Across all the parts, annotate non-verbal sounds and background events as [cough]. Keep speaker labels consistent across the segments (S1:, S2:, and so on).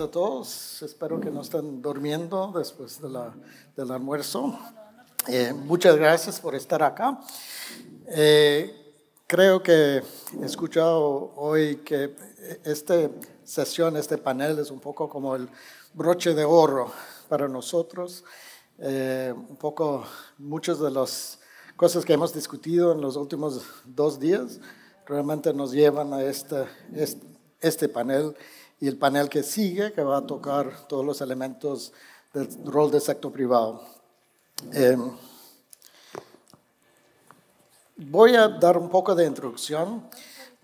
S1: a todos. Espero que no estén durmiendo después del almuerzo. Eh, muchas gracias por estar acá. Eh, creo que he escuchado hoy que esta sesión, este panel es un poco como el broche de oro para nosotros. Eh, un poco muchas de las cosas que hemos discutido en los últimos dos días realmente nos llevan a este, este, este panel y el panel que sigue, que va a tocar todos los elementos del rol del sector privado. Em, voy a dar un poco de introducción,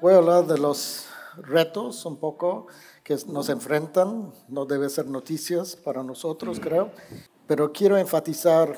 S1: voy a hablar de los retos un poco que nos enfrentan, no debe ser noticias para nosotros, mm. creo, pero quiero enfatizar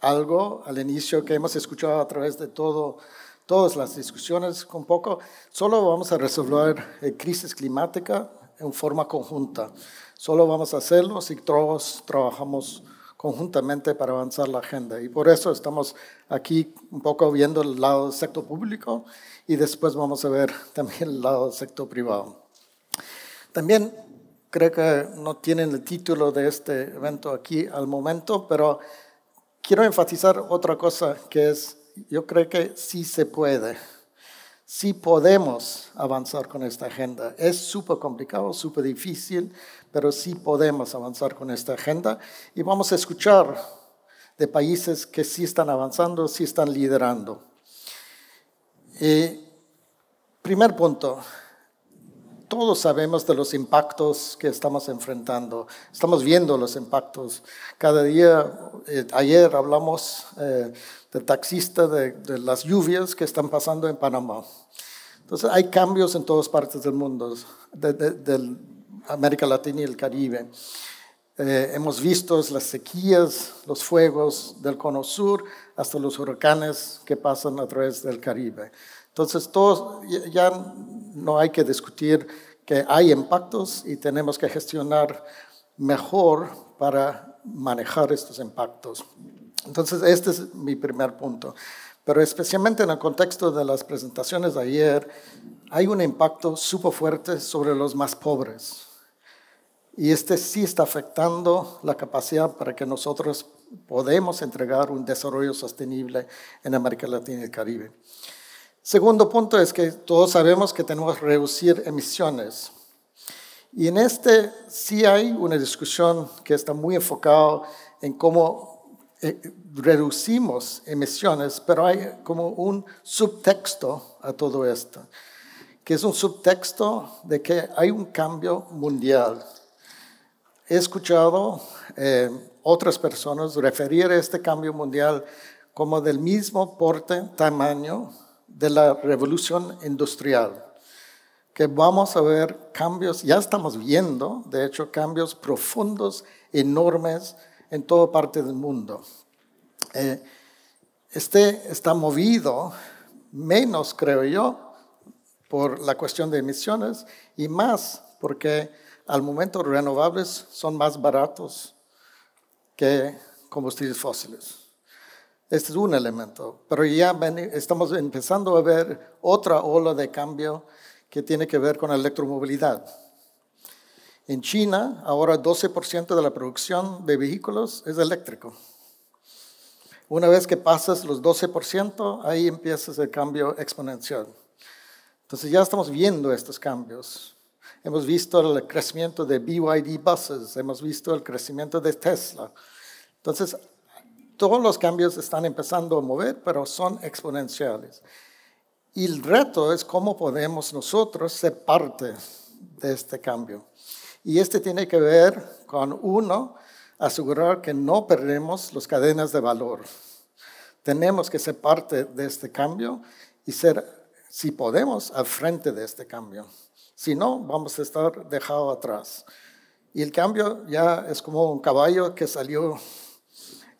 S1: algo al inicio que hemos escuchado a través de todo, todas las discusiones un poco, solo vamos a resolver eh, crisis climática en forma conjunta. Solo vamos a hacerlo si todos trabajamos conjuntamente para avanzar la agenda. Y por eso estamos aquí un poco viendo el lado del sector público y después vamos a ver [laughs] también el lado del sector privado. También creo que no tienen el título de este evento aquí al momento, pero quiero enfatizar otra cosa que es, yo creo que sí se puede sí podemos avanzar con esta agenda. Es súper complicado, súper difícil, pero sí podemos avanzar con esta agenda y vamos a escuchar de países que sí están avanzando, sí están liderando. Eh, primer punto, todos sabemos de los impactos que estamos enfrentando, estamos viendo los impactos. Cada día, eh, ayer hablamos eh, del taxista, de, las lluvias que están pasando en Panamá. Entonces hay cambios en todas partes del mundo, de, América Latina y el Caribe. Eh, hemos visto las sequías, los fuegos del cono sur, hasta los huracanes que pasan a través del Caribe. Entonces, todos, ya no hay que discutir que hay impactos y tenemos que gestionar mejor para manejar estos impactos. Entonces, este es mi primer punto. Pero especialmente en el contexto de las presentaciones de ayer, hay un impacto súper fuerte sobre los más pobres. Y este sí está afectando la capacidad para que nosotros podamos entregar un desarrollo sostenible en América Latina y el Caribe. Segundo punto es que todos sabemos que tenemos que reducir emisiones. Y en este sí hay una discusión que está muy enfocada en cómo eh, reducimos emisiones, pero hay como un subtexto a todo esto, que es un subtexto de que hay un cambio mundial. He escuchado eh, otras personas referir a este cambio mundial como del mismo porte, tamaño, de la revolución industrial, que vamos a ver cambios, ya estamos viendo, de hecho, cambios profundos, enormes en toda parte del mundo. Eh, este está movido menos, creo yo, por la cuestión de emisiones y más porque al momento renovables son más baratos que combustibles fósiles. Este es un elemento, pero ya estamos empezando a ver otra ola de cambio que tiene que ver con la electromovilidad. En China, ahora 12% de la producción de vehículos es eléctrico. Una vez que pasas los 12%, ahí empiezas el cambio exponencial. Entonces ya estamos viendo estos cambios. Hemos visto el crecimiento de BYD buses, hemos visto el crecimiento de Tesla. Entonces todos los cambios están empezando a mover, pero son exponenciales. Y el reto es cómo podemos nosotros ser parte de este cambio. Y este tiene que ver con, uno, asegurar que no perdemos las cadenas de valor. Tenemos que ser parte de este cambio y ser, si podemos, al frente de este cambio. Si no, vamos a estar dejados atrás. Y el cambio ya es como un caballo que salió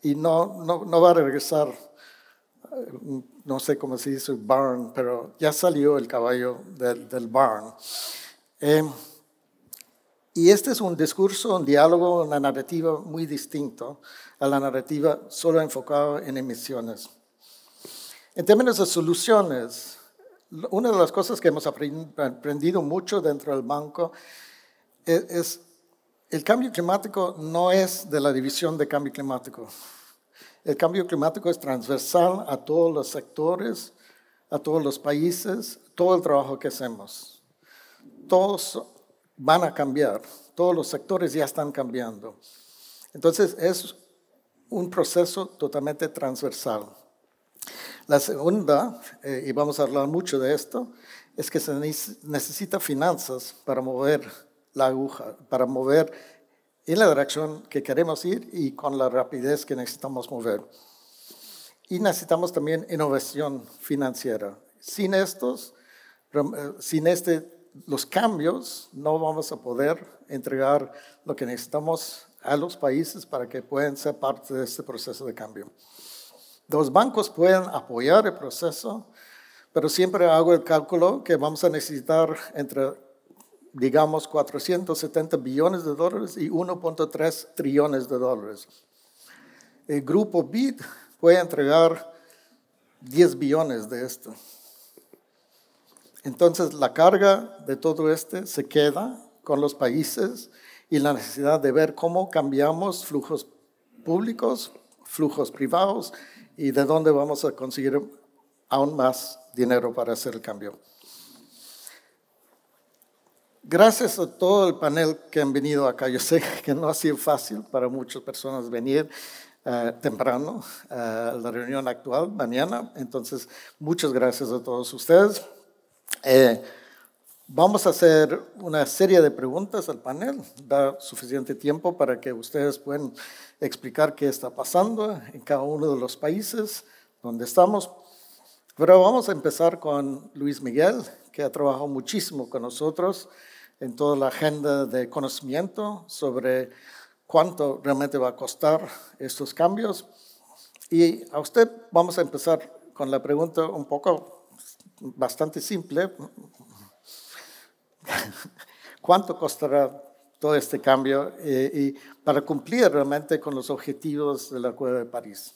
S1: y no, no, va a regresar, no sé cómo se dice, barn, pero ya salió el caballo del, del barn. Eh, y este es un discurso, un diálogo, una narrativa muy distinto a la narrativa solo enfocada en emisiones. En términos de soluciones, una de las cosas que hemos aprendido mucho dentro del banco es, es el cambio climático no es de la división de cambio climático. El cambio climático es transversal a todos los sectores, a todos los países, todo el trabajo que hacemos. Todos van a cambiar, todos los sectores ya están cambiando. Entonces es un proceso totalmente transversal. La segunda, eh, y vamos a hablar mucho de esto, es que se necesita finanzas para mover la aguja, para mover en la dirección que queremos ir y con la rapidez que necesitamos mover. Y necesitamos también innovación financiera. Sin estos, eh, sin este, los cambios, no vamos a poder entregar lo que necesitamos a los países para que puedan ser parte de este proceso de cambio. Los bancos pueden apoyar el proceso, pero siempre hago el cálculo que vamos a necesitar entre digamos, 470 billones de dólares y 1.3 trillones de dólares. El grupo BID puede entregar 10 billones de esto. Entonces, la carga de todo este se queda con los países y la necesidad de ver cómo cambiamos flujos públicos, flujos privados y de dónde vamos a conseguir aún más dinero para hacer el cambio. Gracias a todo el panel que han venido acá. Yo sé que no ha sido fácil para muchas personas venir eh, temprano eh, a la reunión actual mañana. Entonces, muchas gracias a todos ustedes. Eh, vamos a hacer una serie de preguntas al panel. Da suficiente tiempo para que ustedes puedan explicar qué está pasando en cada uno de los países donde estamos. Pero vamos a empezar con Luis Miguel, que ha trabajado muchísimo con nosotros en toda la agenda de conocimiento sobre cuánto realmente va a costar estos cambios. Y a usted vamos a empezar con la pregunta un poco bastante simple. [laughs] ¿Cuánto costará todo este cambio eh, y para cumplir realmente con los objetivos del Acuerdo de París?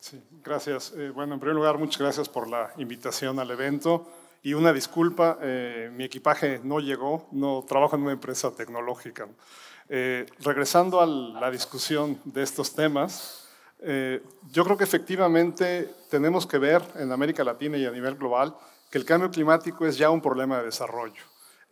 S1: Sí,
S2: gracias. Eh, bueno, en primer lugar, muchas gracias por la invitación al evento. Y una disculpa, eh, mi equipaje no llegó, no trabajo en una empresa tecnológica. Eh, regresando a la discusión de estos temas, eh, yo creo que efectivamente tenemos que ver en América Latina y a nivel global que el cambio climático es ya un problema de desarrollo.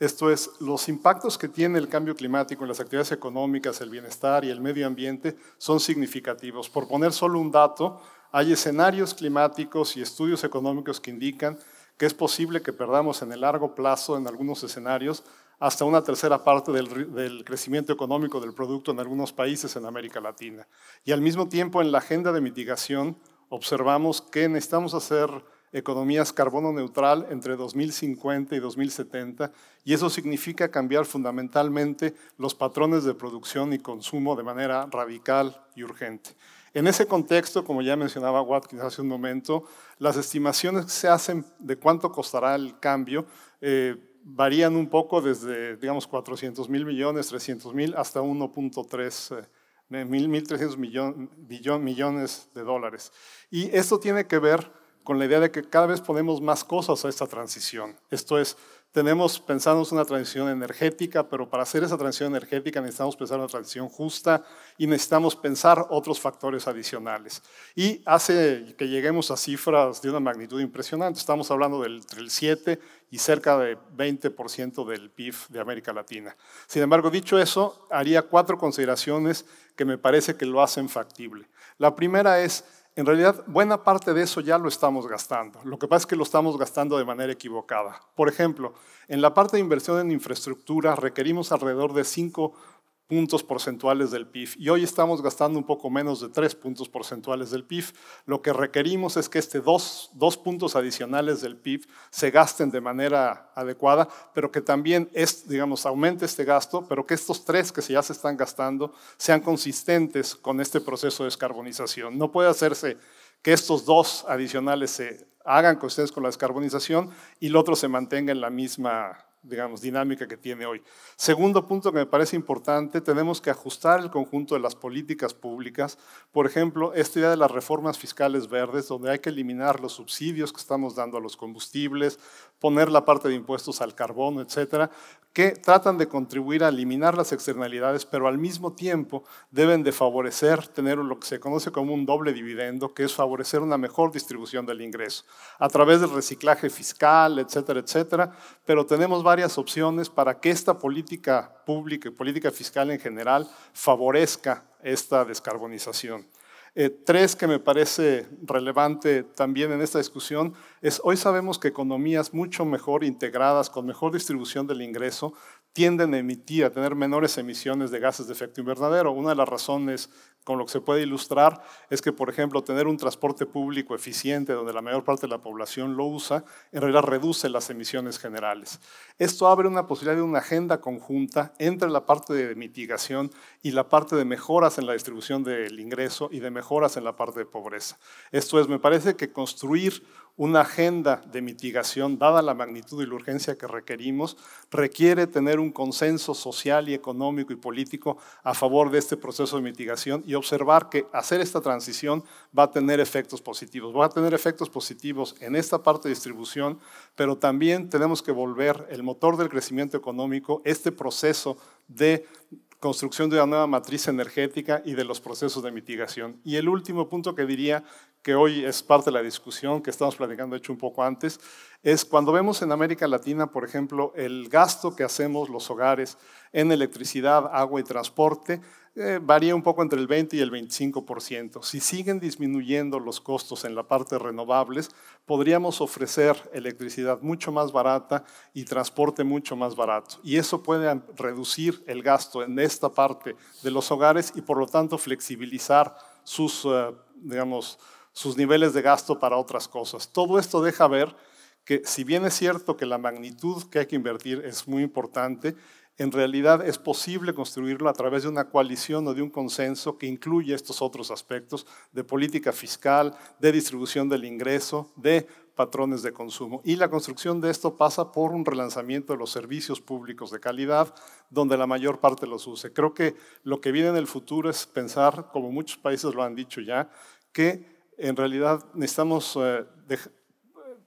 S2: Esto es, los impactos que tiene el cambio climático en las actividades económicas, el bienestar y el medio ambiente son significativos. Por poner solo un dato, hay escenarios climáticos y estudios económicos que indican que es posible que perdamos en el largo plazo, en algunos escenarios, hasta una tercera parte del, crecimiento económico del producto en algunos países en América Latina. Y al mismo tiempo, en la agenda de mitigación, observamos que necesitamos hacer economías carbono neutral entre 2050 y 2070, y eso significa cambiar fundamentalmente los patrones de producción y consumo de manera radical y urgente. En ese contexto, como ya mencionaba Watkins hace un momento, las estimaciones que se hacen de cuánto costará el cambio eh, varían un poco desde, digamos, 400 mil millones, 300 mil, hasta 1.3 eh, mil, 1.300 millones de dólares. Y esto tiene que ver con la idea de que cada vez ponemos más cosas a esta transición. Esto es, tenemos, pensamos una transición energética, pero para hacer esa transición energética necesitamos pensar una transición justa y necesitamos pensar otros factores adicionales. Y hace que lleguemos a cifras de una magnitud impresionante. Estamos hablando del 7 y cerca de 20% del PIB de América Latina. Sin embargo, dicho eso, haría cuatro consideraciones que me parece que lo hacen factible. La primera es en realidad buena parte de eso ya lo estamos gastando. Lo que pasa es que lo estamos gastando de manera equivocada. Por ejemplo, en la parte de inversión en infraestructura requerimos alrededor de 5 puntos porcentuales del PIB y hoy estamos gastando un poco menos de tres puntos porcentuales del PIB. Lo que requerimos es que estos dos, puntos adicionales del PIB se gasten de manera adecuada, pero que también, es, digamos, aumente este gasto, pero que estos tres que ya se están gastando sean consistentes con este proceso de descarbonización. No puede hacerse que estos dos adicionales se hagan ustedes con la descarbonización y el otro se mantenga en la misma digamos, dinámica que tiene hoy. Segundo punto que me parece importante, tenemos que ajustar el conjunto de las políticas públicas. Por ejemplo, esta idea de las reformas fiscales verdes, donde hay que eliminar los subsidios que estamos dando a los combustibles, poner la parte de impuestos al carbono, etcétera, que tratan de contribuir a eliminar las externalidades, pero al mismo tiempo deben de favorecer, tener lo que se conoce como un doble dividendo, que es favorecer una mejor distribución del ingreso, a través del reciclaje fiscal, etcétera, etcétera. Pero tenemos varias opciones para que esta política pública y política fiscal en general favorezca esta descarbonización. Eh, tres que me parece relevante también en esta discusión es, hoy sabemos que economías mucho mejor integradas, con mejor distribución del ingreso, tienden a emitir, a tener menores emisiones de gases de efecto invernadero. Una de las razones con lo que se puede ilustrar es que, por ejemplo, tener un transporte público eficiente donde la mayor parte de la población lo usa, en realidad reduce las emisiones generales. Esto abre una posibilidad de una agenda conjunta entre la parte de mitigación y la parte de mejoras en la distribución del ingreso y de mejoras en la parte de pobreza. Esto es, me parece que construir una agenda de mitigación, dada la magnitud y la urgencia que requerimos, requiere tener un consenso social y económico y político a favor de este proceso de mitigación y observar que hacer esta transición va a tener efectos positivos. Va a tener efectos positivos en esta parte de distribución, pero también tenemos que volver el motor del crecimiento económico, este proceso de construcción de una nueva matriz energética y de los procesos de mitigación. Y el último punto que diría que hoy es parte de la discusión que estamos platicando, hecho, un poco antes, es cuando vemos en América Latina, por ejemplo, el gasto que hacemos los hogares en electricidad, agua y transporte, eh, varía un poco entre el 20 y el 25%. Si siguen disminuyendo los costos en la parte renovables, podríamos ofrecer electricidad mucho más barata y transporte mucho más barato. Y eso puede reducir el gasto en esta parte de los hogares y, por lo tanto, flexibilizar sus, eh, digamos, sus niveles de gasto para otras cosas. Todo esto deja ver que si bien es cierto que la magnitud que hay que invertir es muy importante, en realidad es posible construirlo a través de una coalición o de un consenso que incluye estos otros aspectos de política fiscal, de distribución del ingreso, de patrones de consumo. Y la construcción de esto pasa por un relanzamiento de los servicios públicos de calidad, donde la mayor parte los use. Creo que lo que viene en el futuro es pensar, como muchos países lo han dicho ya, que en realidad necesitamos eh,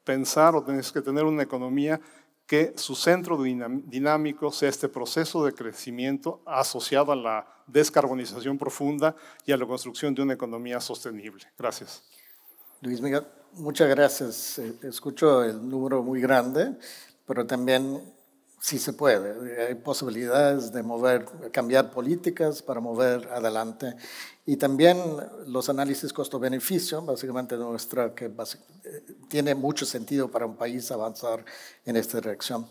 S2: pensar o tenemos que tener una economía que su centro dinámico sea este proceso de crecimiento asociado a la
S1: descarbonización profunda y a la construcción de una economía sostenible. Gracias. Luis Miguel, muchas gracias. Eh, escucho el número muy grande, pero también sí se puede. Hay posibilidades de mover, cambiar políticas para mover adelante. Y también los análisis costo-beneficio, básicamente nuestra, que eh, tiene mucho sentido para un país avanzar en esta dirección.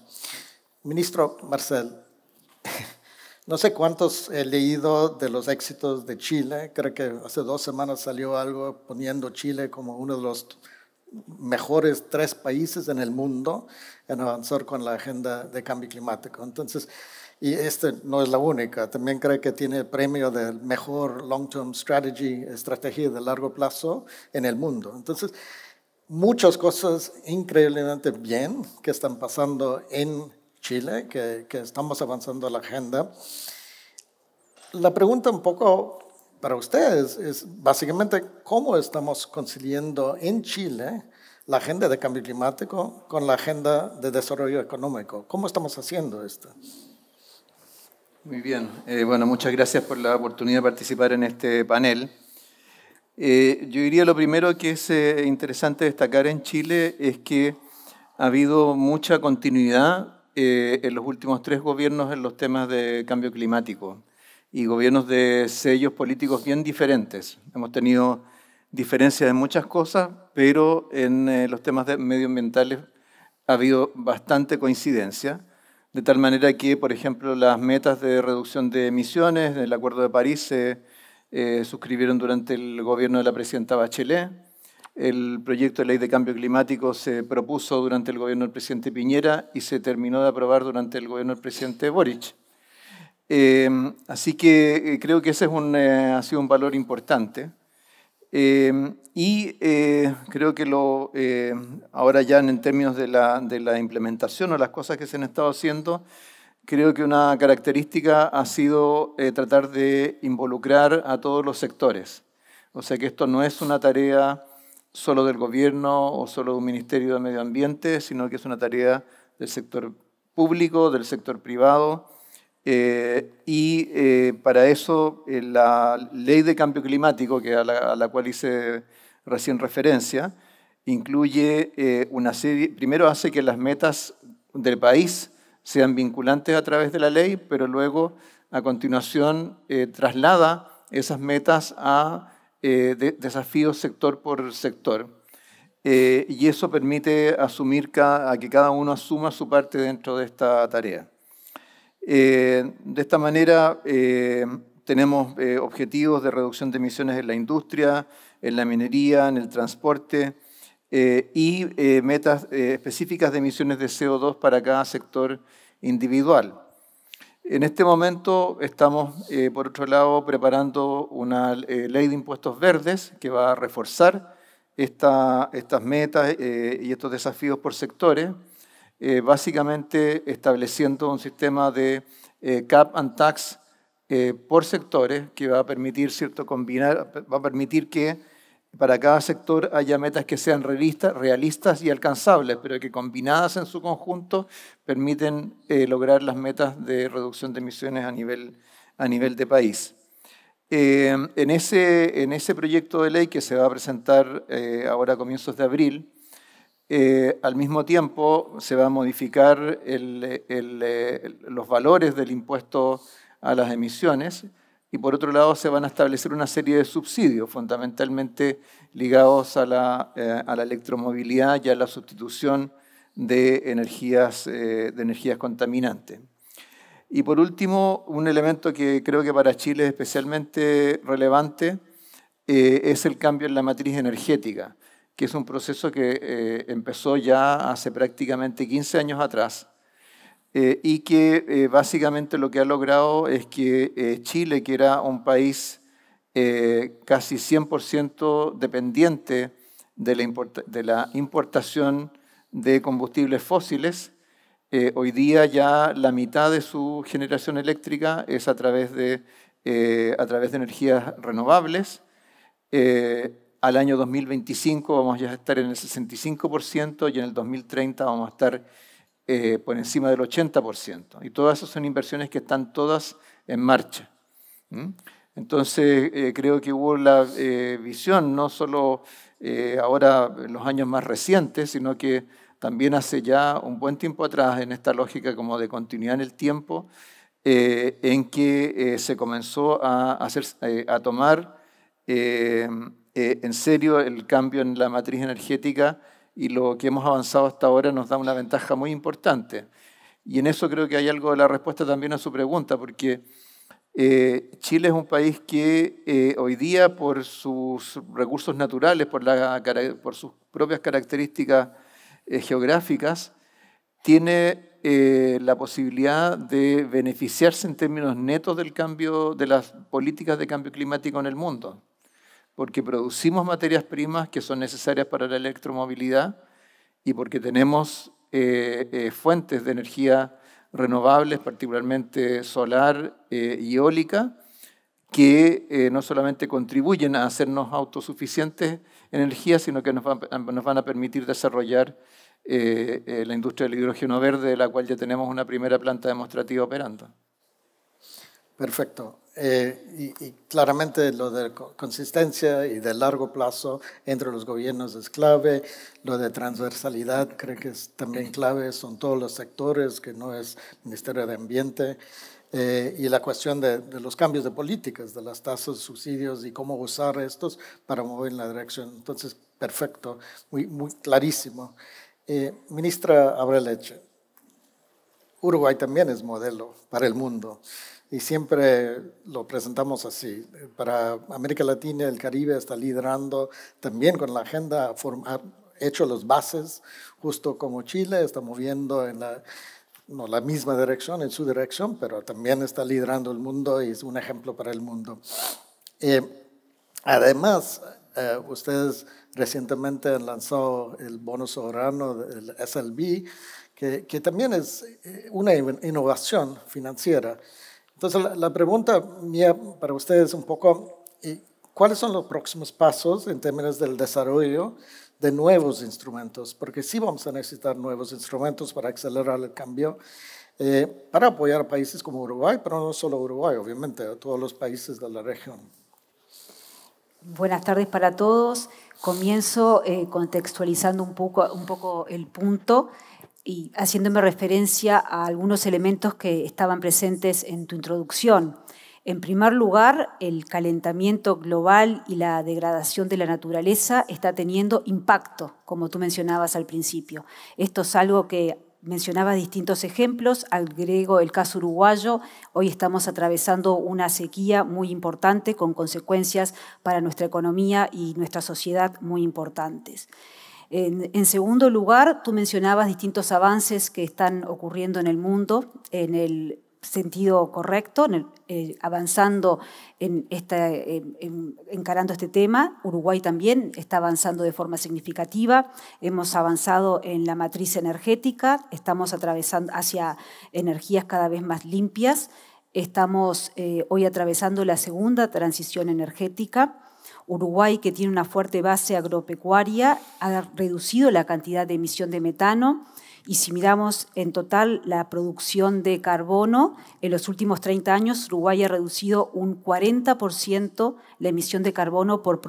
S1: Ministro Marcel, [laughs] no sé cuántos he leído de los éxitos de Chile. Creo que hace dos semanas salió algo poniendo Chile como uno de los mejores tres países en el mundo en avanzar con la agenda de cambio climático. Entonces, y esta no es la única, también creo que tiene el premio de mejor long-term strategy, estrategia de largo plazo en el mundo. Entonces, muchas cosas increíblemente bien que están pasando en Chile, que, que estamos avanzando la agenda. La pregunta un poco para ustedes es básicamente cómo estamos conciliando en Chile la agenda de cambio climático con la agenda de desarrollo económico. ¿Cómo estamos haciendo esto?
S3: Muy bien. Eh, bueno, muchas gracias por la oportunidad de participar en este panel. Eh, yo diría lo primero que es eh, interesante destacar en Chile es que ha habido mucha continuidad en los últimos tres gobiernos en los temas de cambio climático y gobiernos de sellos políticos bien diferentes. Hemos tenido diferencias en muchas cosas, pero en eh, los temas medioambientales ha habido bastante coincidencia, de tal manera que, por ejemplo, las metas de reducción de emisiones del Acuerdo de París se eh, suscribieron durante el gobierno de la presidenta Bachelet. El proyecto de ley de cambio climático se propuso durante el gobierno del presidente Piñera y se terminó de aprobar durante el gobierno del presidente Boric. Em, así que eh, creo que ese es eh, ha sido un valor importante. Em, y eh, creo que lo, em, ahora ya en términos de la, de la, implementación o las cosas que se han estado haciendo, creo que una característica ha sido tratar de involucrar a todos los sectores. O sea que esto no es una tarea solo del gobierno o solo de un ministerio de medio ambiente, sino que es una tarea del sector público, del sector privado, eh, y eh, para eso eh, la ley de cambio climático, que a, la, cual hice recién referencia, incluye una serie, primero hace que las metas del país sean vinculantes a través de la ley, pero luego a continuación traslada esas metas a desafíos sector por sector. y eso permite asumir a que cada uno asuma su parte dentro de esta tarea. Eh, de esta manera, eh, tenemos eh, objetivos de reducción de emisiones en la industria, en la minería, en el transporte y metas específicas de emisiones de CO2 para cada sector individual. En este momento estamos, por otro lado, preparando una ley de impuestos verdes que va a reforzar estas metas y estos desafíos por sectores. Eh, básicamente estableciendo un sistema de eh, cap and tax eh, por sectores que va a permitir cierto combinar, va a permitir que para cada sector haya metas que sean realistas, realistas y alcanzables, pero que combinadas en su conjunto permiten lograr las metas de reducción de emisiones a nivel, a nivel de país. en, ese, en ese proyecto de ley que se va a presentar ahora a comienzos de abril, eh, al mismo tiempo se va a modificar eh, los valores del impuesto a las emisiones y por otro lado se van a establecer una serie de subsidios fundamentalmente ligados a la, eh, electromovilidad y a la sustitución de energías, de energías contaminantes. Y por último, un elemento que creo que para Chile es especialmente relevante es el cambio en la matriz energética que es un proceso que eh, empezó ya hace prácticamente 15 años atrás eh, y que eh, básicamente lo que ha logrado es que Chile, que era un país casi 100% dependiente de la, de la importación de combustibles fósiles, hoy día ya la mitad de su generación eléctrica es a través de, a través de energías renovables al año 2025 vamos a estar en el 65% y en el 2030 vamos a estar eh, por encima del 80%. Y todas esas son inversiones que están todas en marcha. Entonces, eh, creo que hubo la eh, visión, no solo ahora en los años más recientes, sino que también hace ya un buen tiempo atrás, en esta lógica como de continuidad en el tiempo, en que se comenzó a, hacer, a tomar eh, en serio el cambio en la matriz energética y lo que hemos avanzado hasta ahora nos da una ventaja muy importante. Y en eso creo que hay algo de la respuesta también a su pregunta, porque eh, Chile es un país que eh, hoy día por sus recursos naturales, por, sus propias características geográficas, tiene la posibilidad de beneficiarse en términos netos del cambio, de las políticas de cambio climático en el mundo porque producimos materias primas que son necesarias para la electromovilidad y porque tenemos eh, eh, fuentes de energía renovables, particularmente solar eh, y eólica, que no solamente contribuyen a hacernos autosuficientes en energía, sino que nos van a permitir desarrollar la industria del hidrógeno verde, de la cual
S1: ya tenemos una primera planta demostrativa operando. Perfecto. Eh, y, claramente lo de consistencia y de largo plazo entre los gobiernos es clave, lo de transversalidad creo que es también clave, son todos los sectores, que no es Ministerio de Ambiente, eh, y la cuestión de, los cambios de políticas, de las tasas, de subsidios y cómo usar estos para mover en la dirección. Entonces, perfecto, muy, muy clarísimo. Eh, ministra Abreleche, Uruguay también es modelo para el mundo y siempre lo presentamos así. Para América Latina, el Caribe está liderando también con la agenda, ha, hecho las bases, justo como Chile está moviendo en la, no la misma dirección, en su dirección, pero también está liderando el mundo y es un ejemplo para el mundo. Eh, además, eh, ustedes recientemente han lanzado el bono soberano, el SLB, que, que también es eh, una innovación financiera entonces, la, pregunta mía para ustedes es un poco, ¿cuáles son los próximos pasos en términos del desarrollo de nuevos instrumentos? Porque sí vamos a necesitar nuevos instrumentos para acelerar el cambio, eh, para apoyar a países como Uruguay, pero no solo Uruguay, obviamente, a todos los países de la región.
S4: Buenas tardes para todos. Comienzo eh, contextualizando un poco, un poco el punto y haciéndome referencia a algunos elementos que estaban presentes en tu introducción. En primer lugar, el calentamiento global y la degradación de la naturaleza está teniendo impacto, como tú mencionabas al principio. Esto es algo que mencionabas distintos ejemplos, agrego el caso uruguayo, hoy estamos atravesando una sequía muy importante con consecuencias para nuestra economía y nuestra sociedad muy importantes. En, segundo lugar, tú mencionabas distintos avances que están ocurriendo en el mundo en el sentido correcto, eh, avanzando en esta, encarando este tema. Uruguay también está avanzando de forma significativa. Hemos avanzado en la matriz energética, estamos atravesando hacia energías cada vez más limpias. Estamos eh, hoy atravesando la segunda transición energética Uruguay, que tiene una fuerte base agropecuaria, ha reducido la cantidad de emisión de metano y si miramos en total la producción de carbono, en los últimos 30 años Uruguay ha reducido un 40% la emisión de carbono por,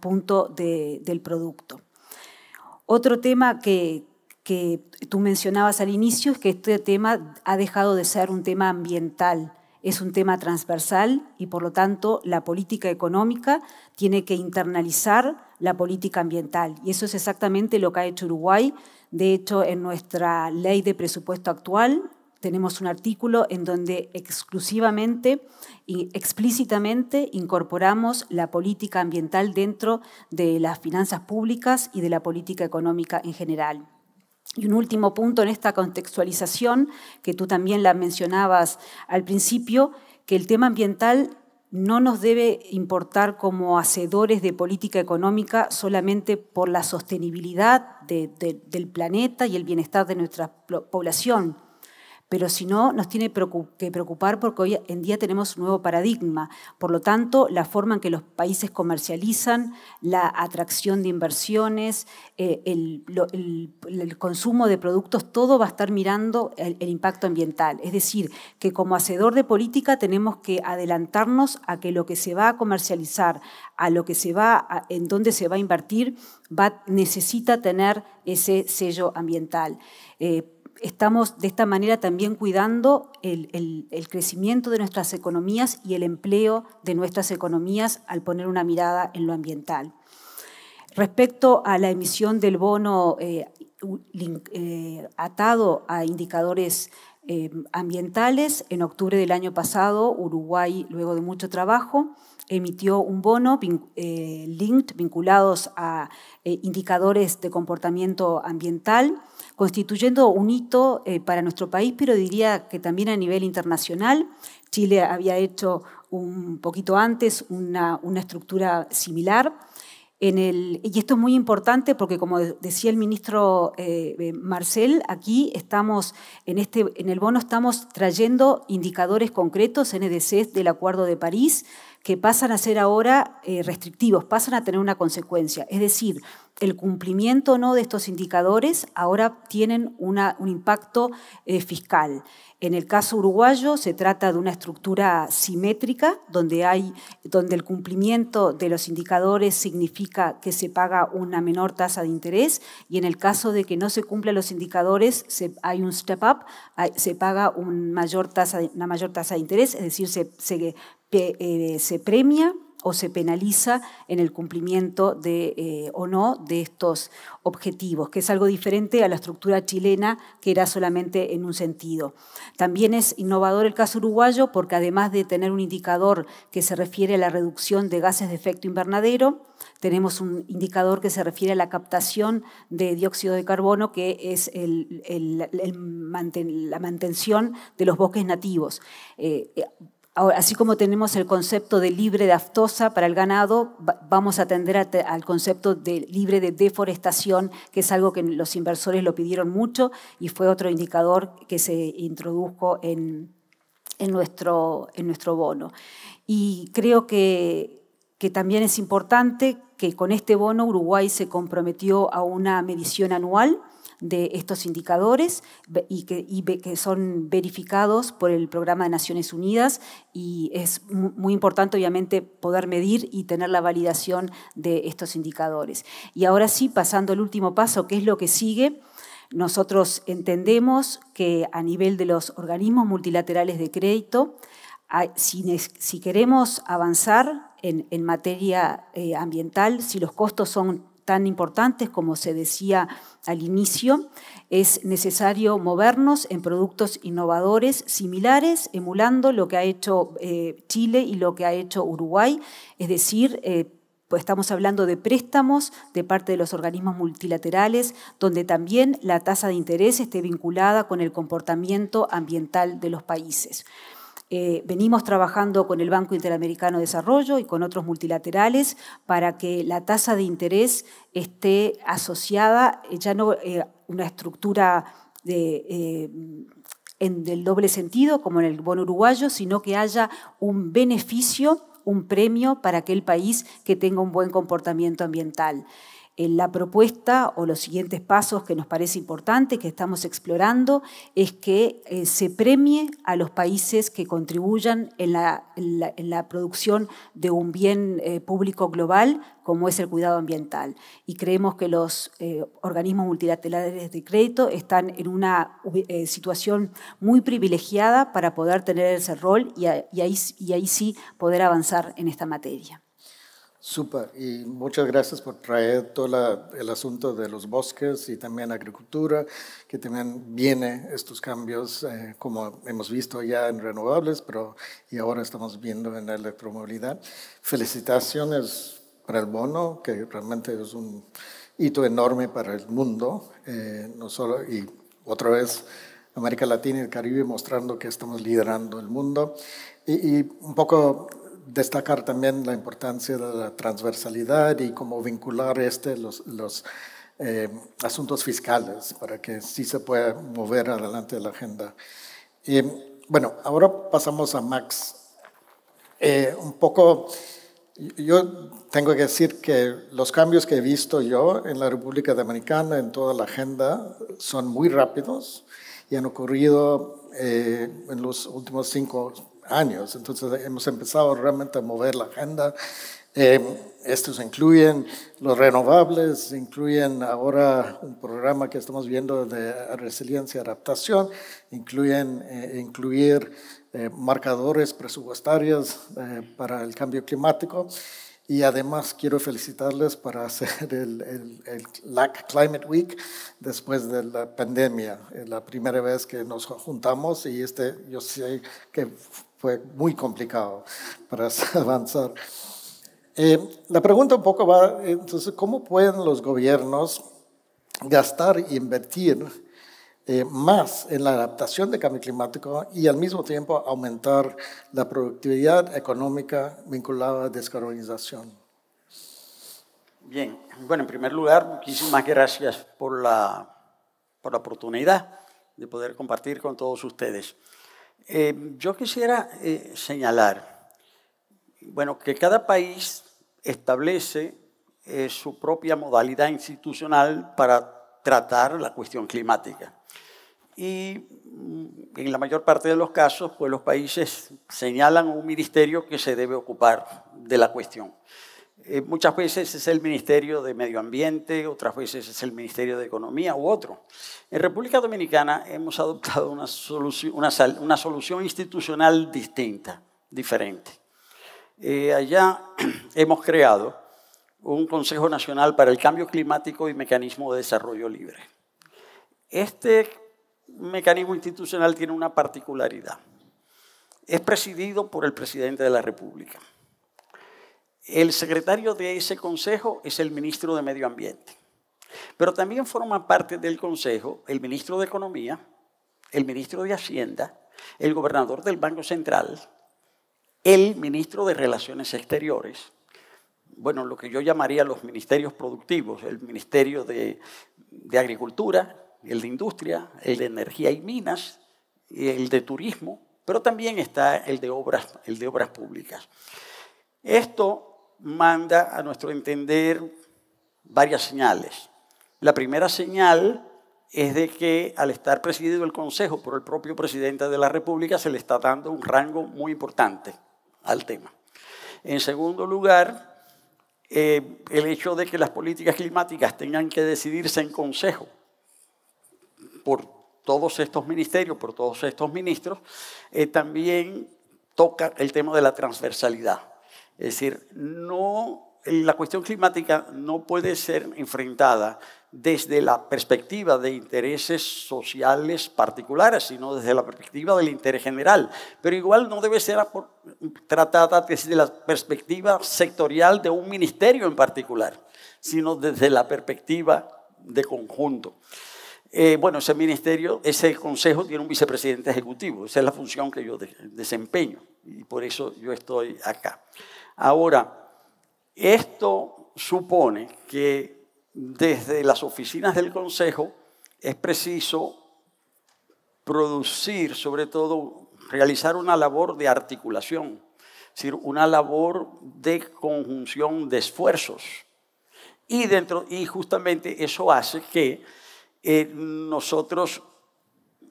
S4: punto del producto. Otro tema que tú mencionabas al inicio es que este tema ha dejado de ser un tema ambiental es un tema transversal y por lo tanto la política económica tiene que internalizar la política ambiental. Y eso es exactamente lo que ha hecho Uruguay. De hecho, en nuestra ley de presupuesto actual tenemos un artículo en donde exclusivamente y explícitamente incorporamos la política ambiental dentro de las finanzas públicas y de la política económica en general. Y un último punto en esta contextualización, que tú también la mencionabas al principio, que el tema ambiental no nos debe importar como hacedores de política económica solamente por la sostenibilidad del planeta y el bienestar de nuestra población pero si no, nos tiene que preocupar porque hoy en día tenemos un nuevo paradigma. Por lo tanto, la forma en que los países comercializan, la atracción de inversiones, eh, el, consumo de productos, todo va a estar mirando el, impacto ambiental. Es decir, que como hacedor de política tenemos que adelantarnos a que lo que se va a comercializar, a lo que se va, a, en dónde se va a invertir, va, necesita tener ese sello ambiental. Eh, estamos de esta manera también cuidando el, crecimiento de nuestras economías y el empleo de nuestras economías al poner una mirada en lo ambiental. Respecto a la emisión del bono eh, eh, atado a indicadores eh, ambientales, en octubre del año pasado Uruguay, luego de mucho trabajo, emitió un bono linked vinculados a indicadores de comportamiento ambiental constituyendo un hito eh, para nuestro país, pero diría que también a nivel internacional. Chile había hecho un poquito antes una, una estructura similar. y esto es muy importante porque, como decía el ministro eh, eh, Marcel, aquí estamos, en, este, en el bono estamos trayendo indicadores concretos, NDCs del Acuerdo de París, que pasan a ser ahora eh, restrictivos, pasan a tener una consecuencia. Es decir, el cumplimiento o no de estos indicadores ahora tienen un impacto eh, fiscal. En el caso uruguayo se trata de una estructura simétrica donde, hay, donde el cumplimiento de los indicadores significa que se paga una menor tasa de interés y en el caso de que no se cumplan los indicadores hay un step up, se paga un mayor tasa, una mayor tasa de interés, es decir, se, se eh, se premia o se penaliza en el cumplimiento de, eh, o no de estos objetivos, que es algo diferente a la estructura chilena que era solamente en un sentido. También es innovador el caso uruguayo porque además de tener un indicador que se refiere a la reducción de gases de efecto invernadero, tenemos un indicador que se refiere a la captación de dióxido de carbono, que es la mantención de los bosques nativos. Eh, Así como tenemos el concepto de libre de aftosa para el ganado, vamos a atender al concepto de libre de deforestación, que es algo que los inversores lo pidieron mucho y fue otro indicador que se introdujo en, nuestro, bono. Y creo que también es importante que con este bono Uruguay se comprometió a una medición anual de estos indicadores y que, son verificados por el programa de Naciones Unidas y es muy importante obviamente poder medir y tener la validación de estos indicadores. Y ahora sí, pasando al último paso, ¿qué es lo que sigue, nosotros entendemos que a nivel de los organismos multilaterales de crédito, si, queremos avanzar en, materia eh, ambiental, si los costos son tan importantes como se decía al inicio, es necesario movernos en productos innovadores similares, emulando lo que ha hecho eh, Chile y lo que ha hecho Uruguay, es decir, eh, pues estamos hablando de préstamos de parte de los organismos multilaterales, donde también la tasa de interés esté vinculada con el comportamiento ambiental de los países. Eh, venimos trabajando con el Banco Interamericano de Desarrollo y con otros multilaterales para que la tasa de interés esté asociada eh, ya no eh, una estructura del en doble sentido, como en el bono uruguayo, sino que haya un beneficio, un premio para aquel país que tenga un buen comportamiento ambiental la propuesta o los siguientes pasos que nos parece importante, que estamos explorando, es que eh, se premie a los países que contribuyan en la, en la, producción de un bien eh, público global, como es el cuidado ambiental. Y creemos que los eh, organismos multilaterales de crédito están en una situación muy privilegiada para poder tener ese rol y, y ahí sí poder avanzar en esta materia.
S1: Super y muchas gracias por traer todo el asunto de los bosques y también agricultura, que también viene estos cambios, eh, como hemos visto ya en renovables, pero y ahora estamos viendo en la electromovilidad. Felicitaciones para el bono, que realmente es un hito enorme para el mundo, eh, no solo, y otra vez América Latina y el Caribe mostrando que estamos liderando el mundo. y, y un poco destacar también la importancia de la transversalidad y cómo vincular este los, los eh, asuntos fiscales para que sí se pueda mover adelante la agenda. Y, bueno, ahora pasamos a Max. Eh, un poco, yo tengo que decir que los cambios que he visto yo en la República Dominicana, en toda la agenda, son muy rápidos y han ocurrido eh, en los últimos cinco años. Entonces hemos empezado realmente a mover la agenda. Eh, estos incluyen los renovables, incluyen ahora un programa que estamos viendo de resiliencia y adaptación, incluyen eh, incluir eh, marcadores presupuestarios para el cambio climático. Y además quiero felicitarles para hacer el, el, el, LAC Climate Week después de la pandemia. la primera vez que nos juntamos y este, yo sé que fue muy complicado para [laughs] avanzar. Eh, la pregunta un poco va, entonces, ¿cómo pueden los gobiernos gastar e invertir eh, más en la adaptación de cambio climático y al mismo tiempo aumentar la productividad económica vinculada a la descarbonización?
S5: Bien, bueno, en primer lugar, muchísimas gracias por la, por la oportunidad de poder compartir con todos ustedes. Eh, yo quisiera eh, señalar, que cada país establece eh, su propia modalidad institucional para tratar la cuestión climática. Y mm, en la mayor parte de los casos, pues los países señalan un ministerio que se debe ocupar de la cuestión. Eh, muchas veces es el Ministerio de Medio Ambiente, otras veces es el Ministerio de Economía u otro. En República Dominicana hemos adoptado una solución, institucional distinta, diferente. Eh, allá [clears throat] hemos creado un Consejo Nacional para el Cambio Climático y Mecanismo de Desarrollo Libre. Este mecanismo institucional tiene una particularidad. Es presidido por el presidente de la República. El secretario de ese consejo es el ministro de Medio Ambiente. Pero también forman parte del consejo el ministro de Economía, el ministro de Hacienda, el gobernador del Banco Central, el ministro de Relaciones Exteriores, bueno, lo que yo llamaría los ministerios productivos, el ministerio de, Agricultura, el de Industria, el de Energía y Minas, el de Turismo, pero también está el de Obras, el de obras Públicas. Esto manda a nuestro entender varias señales. La primera señal es de que al estar presidido el Consejo por el propio presidente de la República se le está dando un rango muy importante al tema. En segundo lugar, eh, el hecho de que las políticas climáticas tengan que decidirse en Consejo por todos estos ministerios, por todos estos ministros, eh, también toca el tema de la transversalidad es decir, no, la cuestión climática no puede ser enfrentada desde la perspectiva de intereses sociales particulares, sino desde la perspectiva del interés general. Pero igual no debe ser tratada desde la perspectiva sectorial de un ministerio en particular, sino desde la perspectiva de conjunto. Eh, bueno, ese ministerio, ese consejo tiene un vicepresidente ejecutivo, esa es la función que yo desempeño y por eso yo estoy acá. Ahora, esto supone que desde las oficinas del Consejo es preciso producir, sobre todo, realizar una labor de articulación, es decir, una labor de conjunción de esfuerzos. Y, dentro, y justamente eso hace que eh, nosotros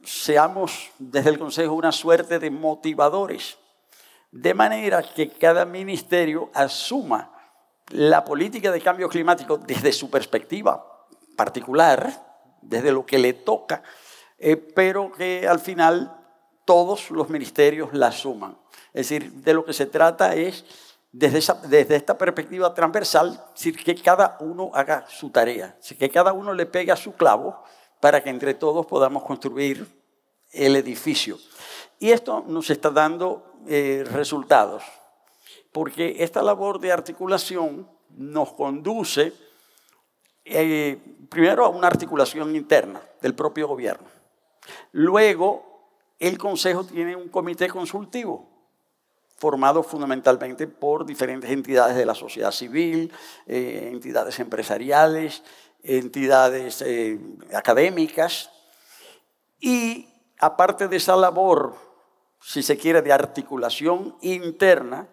S5: seamos desde el Consejo una suerte de motivadores de manera que cada ministerio asuma la política de cambio climático desde su perspectiva particular, desde lo que le toca, eh, pero que al final todos los ministerios la asuman. Es decir, de lo que se trata es, desde, esta perspectiva transversal, decir, que cada uno haga su tarea, que cada uno le pegue su clavo para que entre todos podamos construir el edificio. Y esto nos está dando eh, resultados, porque esta labor de articulación nos conduce eh, primero a una articulación interna del propio gobierno. Luego, el Consejo tiene un comité consultivo formado fundamentalmente por diferentes entidades de la sociedad civil, eh, entidades empresariales, entidades académicas, y aparte de esa labor, si se quiere, de articulación interna,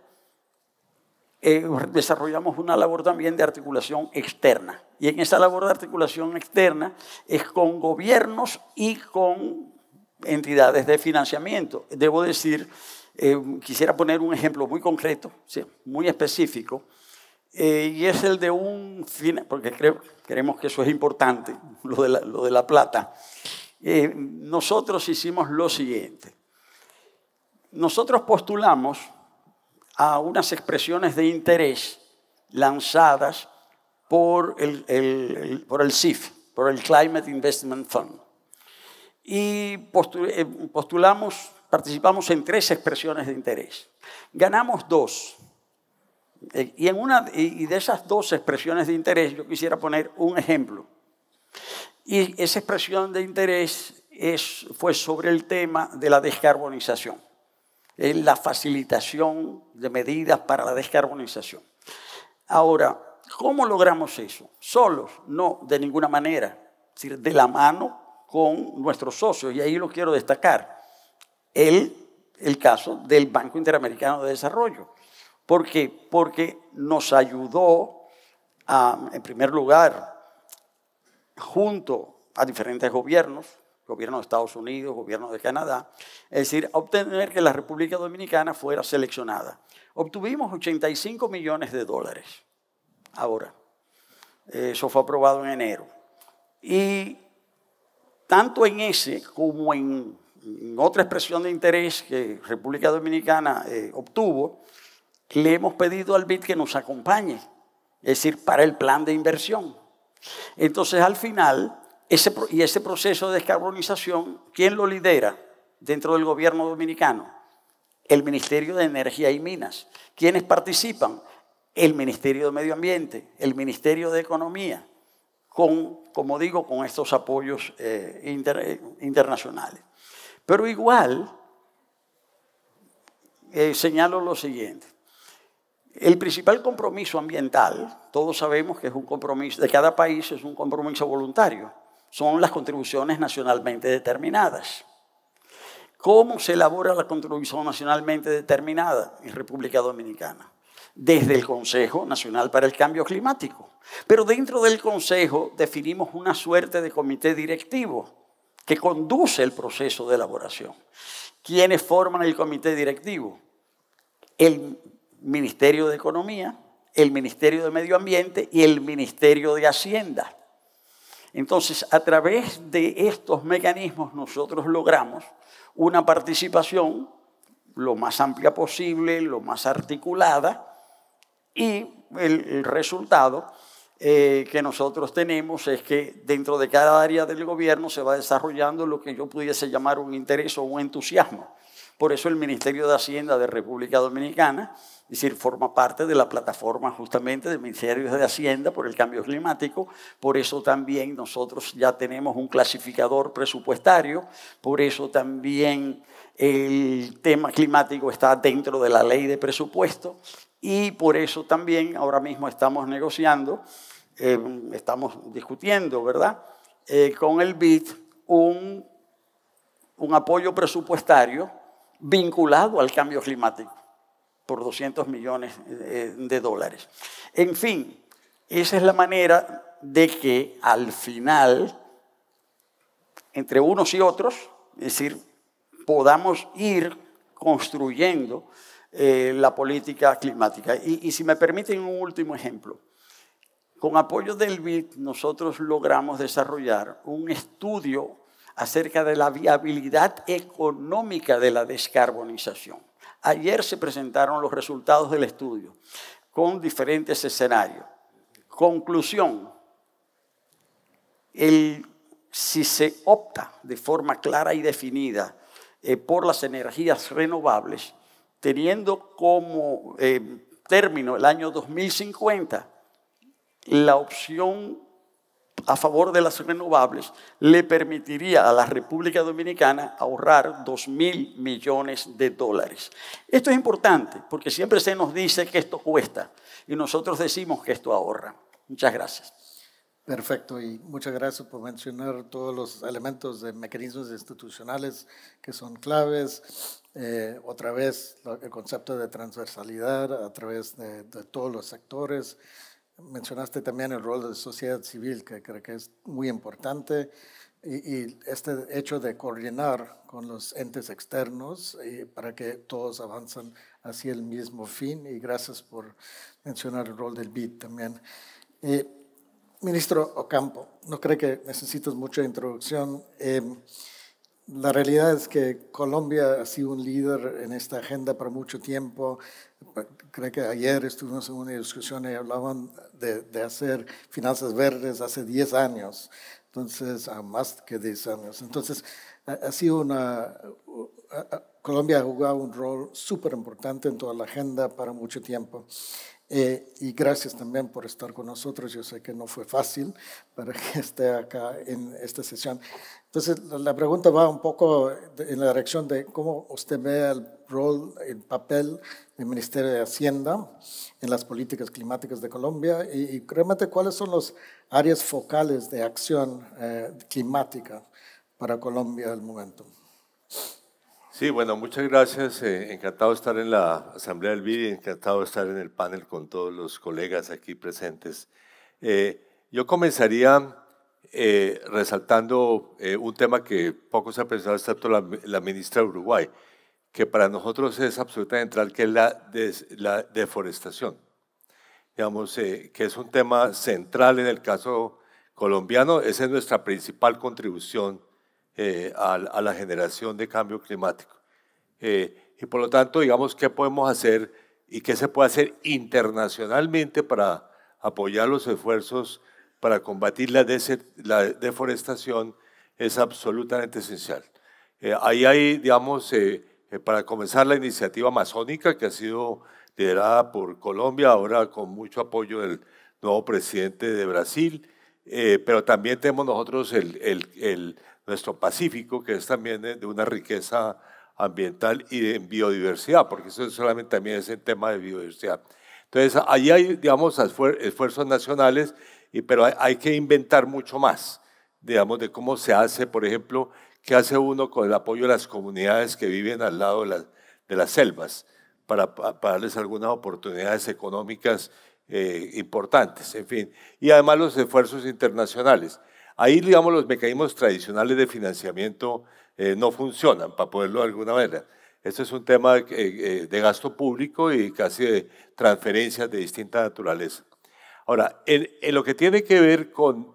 S5: eh, desarrollamos una labor también de articulación externa. Y en esa labor de articulación externa es con gobiernos y con entidades de financiamiento. Debo decir, eh, quisiera poner un ejemplo muy concreto, muy específico, eh, y es el de un, porque creo, creemos que eso es importante, [laughs] lo de lo de la plata. Eh, nosotros hicimos lo siguiente. Nosotros postulamos a unas expresiones de interés lanzadas por el, por el CIF, por el Climate Investment Fund. Y eh, postulamos, participamos en tres expresiones de interés. Ganamos dos. Eh, y, en una, y de esas dos expresiones de interés yo quisiera poner un ejemplo y esa expresión de interés fue sobre el tema de la descarbonización, la facilitación de medidas para la descarbonización. Ahora, ¿cómo logramos eso? ¿Solos? No, de ninguna manera. Es decir, de la mano con nuestros socios. Y ahí lo quiero destacar. El, el caso del Banco Interamericano de Desarrollo. ¿Por qué? Porque nos ayudó, a, en primer lugar, junto a diferentes gobiernos, gobierno de Estados Unidos, gobierno de Canadá, es decir, obtener que la República Dominicana fuera seleccionada. Obtuvimos 85 millones de dólares. Ahora, eso fue aprobado en enero. Y tanto en ese como en, otra expresión de interés que República Dominicana eh, obtuvo, le hemos pedido al BID que nos acompañe, es decir, para el plan de inversión. Entonces, al final, ese, y ese proceso de descarbonización, ¿quién lo lidera dentro del gobierno dominicano? El Ministerio de Energía y Minas. ¿Quiénes participan? El Ministerio de Medio Ambiente, el Ministerio de Economía, con, como digo, con estos apoyos eh, eh, internacionales. Pero igual, eh, señalo lo siguiente, el principal compromiso ambiental todos sabemos que es un compromiso, de cada país es un compromiso voluntario. Son las contribuciones nacionalmente determinadas. ¿Cómo se elabora la contribución nacionalmente determinada en República Dominicana? Desde el Consejo Nacional para el Cambio Climático. Pero dentro del Consejo definimos una suerte de comité directivo que conduce el proceso de elaboración. ¿Quiénes forman el comité directivo? El Ministerio de Economía, el Ministerio de Medio Ambiente y el Ministerio de Hacienda. Entonces, a través de estos mecanismos nosotros logramos una participación lo más amplia posible, lo más articulada, y el, resultado eh, que nosotros tenemos es que dentro de cada área del gobierno se va desarrollando lo que yo pudiese llamar un interés o un entusiasmo por eso el Ministerio de Hacienda de República Dominicana, es decir, forma parte de la plataforma justamente del Ministerio de Hacienda por el cambio climático. Por eso también nosotros ya tenemos un clasificador presupuestario. Por eso también el tema climático está dentro de la ley de presupuesto. Y por eso también ahora mismo estamos negociando, em, estamos discutiendo, ¿verdad? Eh, con el BID un apoyo presupuestario vinculado al cambio climático por 200 millones eh, de dólares. En fin, esa es la manera de que al final, entre unos y otros, es decir, podamos ir construyendo eh, la política climática. Y, y, si me permiten un último ejemplo. Con apoyo del BID, nosotros logramos desarrollar un estudio acerca de la viabilidad económica de la descarbonización. Ayer se presentaron los resultados del estudio con diferentes escenarios. Conclusión, si se opta de forma clara y definida eh, por las energías renovables, teniendo como eh, término el año 2050, la opción a favor de las renovables le permitiría a la República Dominicana ahorrar 2 mil millones de dólares. Esto es importante porque siempre se nos dice que esto cuesta y nosotros decimos que esto ahorra. Muchas gracias.
S1: Perfecto, y muchas gracias por mencionar todos los elementos de mecanismos institucionales que son claves. Eh, otra vez, el concepto de transversalidad a través de, de todos los sectores. Mencionaste también el rol de la sociedad civil, que creo que es muy importante, y, este hecho de coordinar con los entes externos eh, para que todos avancen hacia el mismo fin, y gracias por mencionar el rol del BID también. Eh, ministro Ocampo, no creo que necesites mucha introducción. Em, la realidad es que Colombia ha sido un líder en esta agenda por mucho tiempo. Creo que ayer estuvimos en una discusión y hablaban de, hacer finanzas verdes hace 10 años, entonces, más que 10 años. Entonces, ha, Colombia ha jugado un rol súper importante en toda la agenda para mucho tiempo. Eh, y gracias también por estar con nosotros. Yo sé que no fue fácil para que [laughs] esté acá en esta sesión. Entonces, la pregunta va un poco en la dirección de cómo usted ve el rol, el papel del Ministerio de Hacienda en las políticas climáticas de Colombia y, realmente cuáles son las áreas focales de acción eh, climática para Colombia al momento.
S6: Sí, bueno, muchas gracias. Eh, encantado de estar en la Asamblea del BID y encantado de estar en el panel con todos los colegas aquí presentes. Eh, yo comenzaría eh, resaltando un tema que poco se ha pensado, excepto la, la, ministra de Uruguay, que para nosotros es absolutamente central, que es la, la deforestación. Digamos, que es un tema central en el caso colombiano, esa es nuestra principal contribución eh, a, la generación de cambio climático. Eh, y por lo tanto, digamos, ¿qué podemos hacer y qué se puede hacer internacionalmente para apoyar los esfuerzos para combatir la, deforestación? Es absolutamente esencial. Eh, ahí hay, digamos, para comenzar la iniciativa amazónica que ha sido liderada por Colombia, ahora con mucho apoyo del nuevo presidente de Brasil, pero también tenemos nosotros el, nuestro Pacífico, que es también de una riqueza ambiental y de biodiversidad, porque eso solamente también es el tema de biodiversidad. Entonces, ahí hay, digamos, esfuerzos nacionales, pero hay, que inventar mucho más, digamos, de cómo se hace, por ejemplo, qué hace uno con el apoyo de las comunidades que viven al lado de las, selvas, para, darles algunas oportunidades económicas eh, importantes, en fin. Y además los esfuerzos internacionales. Ahí, digamos, los mecanismos tradicionales de financiamiento eh, no funcionan, para poderlo de alguna manera. Esto es un tema eh, eh, de gasto público y casi de transferencias de distinta naturaleza. Ahora, en, lo que tiene que ver con,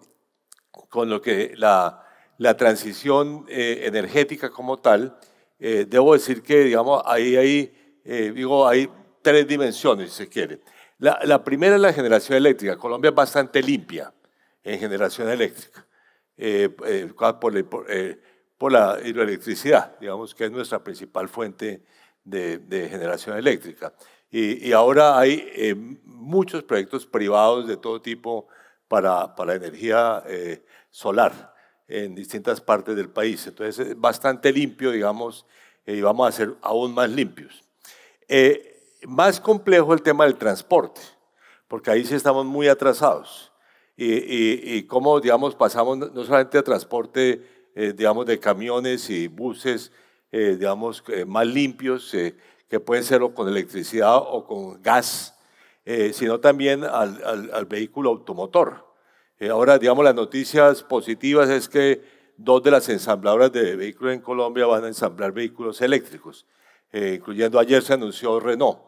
S6: con lo que la, la transición energética como tal, debo decir que, digamos, ahí hay, digo, hay tres dimensiones, si se quiere. La, la primera es la generación eléctrica. Colombia es bastante limpia en generación eléctrica. Eh, eh, eh, por, la hidroelectricidad, digamos, que es nuestra principal fuente de, generación eléctrica. Y, ahora hay muchos proyectos privados de todo tipo para, para energía solar en distintas partes del país. Entonces es bastante limpio, digamos, y vamos a ser aún más limpios. más complejo el tema del transporte, porque ahí sí estamos muy atrasados y, cómo, digamos, pasamos no solamente a transporte, eh, digamos, de camiones y buses, eh, digamos, eh, más limpios, que pueden ser con electricidad o con gas, sino también al, al vehículo automotor. ahora, digamos, las noticias positivas es que dos de las ensambladoras de vehículos en Colombia van a ensamblar vehículos eléctricos, incluyendo ayer se anunció Renault,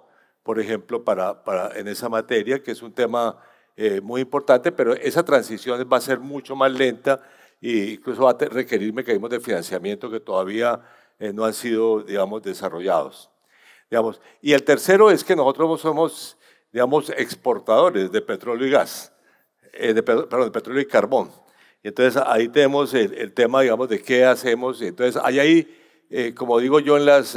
S6: por ejemplo, para, para, en esa materia, que es un tema eh, muy importante, pero esa transición va a ser mucho más lenta e incluso va a requerir mecanismos de financiamiento que todavía eh, no han sido, digamos, desarrollados. Digamos, y el tercero es que nosotros somos, digamos, exportadores de petróleo y gas, eh, de, perdón, de petróleo y carbón. Y entonces ahí tenemos el, el, tema, digamos, de qué hacemos. Entonces, hay ahí, como digo yo en los